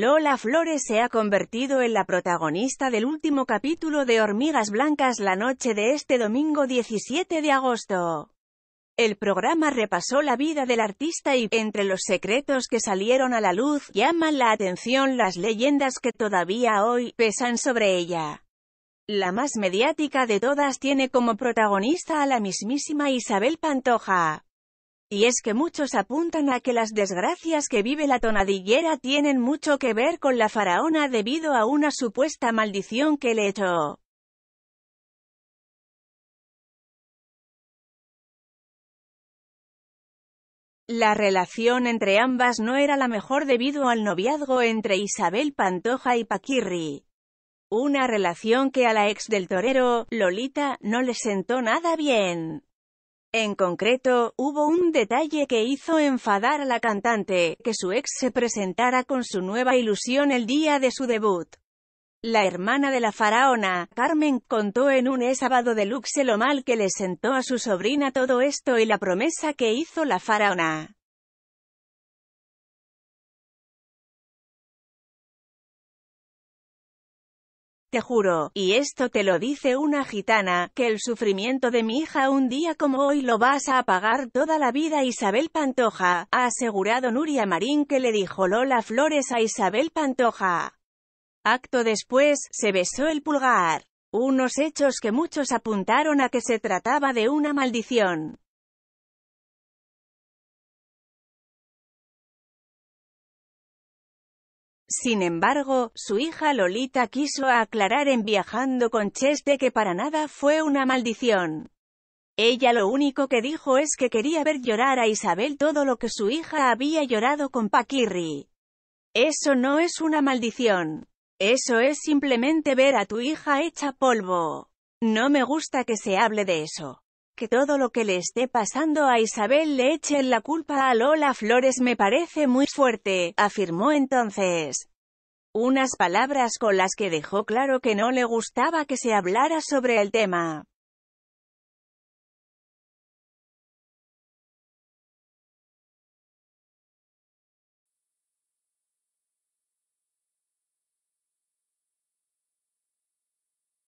Lola Flores se ha convertido en la protagonista del último capítulo de Hormigas Blancas la noche de este domingo 17 de agosto. El programa repasó la vida del artista y, entre los secretos que salieron a la luz, llaman la atención las leyendas que todavía hoy pesan sobre ella. La más mediática de todas tiene como protagonista a la mismísima Isabel Pantoja. Y es que muchos apuntan a que las desgracias que vive la tonadillera tienen mucho que ver con la faraona debido a una supuesta maldición que le echó. La relación entre ambas no era la mejor debido al noviazgo entre Isabel Pantoja y Paquirri. Una relación que a la ex del torero, Lolita, no le sentó nada bien. En concreto, hubo un detalle que hizo enfadar a la cantante, que su ex se presentara con su nueva ilusión el día de su debut. La hermana de la faraona, Carmen, contó en un sábado sábado deluxe lo mal que le sentó a su sobrina todo esto y la promesa que hizo la faraona. Te juro, y esto te lo dice una gitana, que el sufrimiento de mi hija un día como hoy lo vas a pagar toda la vida Isabel Pantoja, ha asegurado Nuria Marín que le dijo Lola Flores a Isabel Pantoja. Acto después, se besó el pulgar. Unos hechos que muchos apuntaron a que se trataba de una maldición. Sin embargo, su hija Lolita quiso aclarar en Viajando con Cheste que para nada fue una maldición. Ella lo único que dijo es que quería ver llorar a Isabel todo lo que su hija había llorado con Paquirri. Eso no es una maldición. Eso es simplemente ver a tu hija hecha polvo. No me gusta que se hable de eso. Que todo lo que le esté pasando a Isabel le echen la culpa a Lola Flores me parece muy fuerte, afirmó entonces. Unas palabras con las que dejó claro que no le gustaba que se hablara sobre el tema.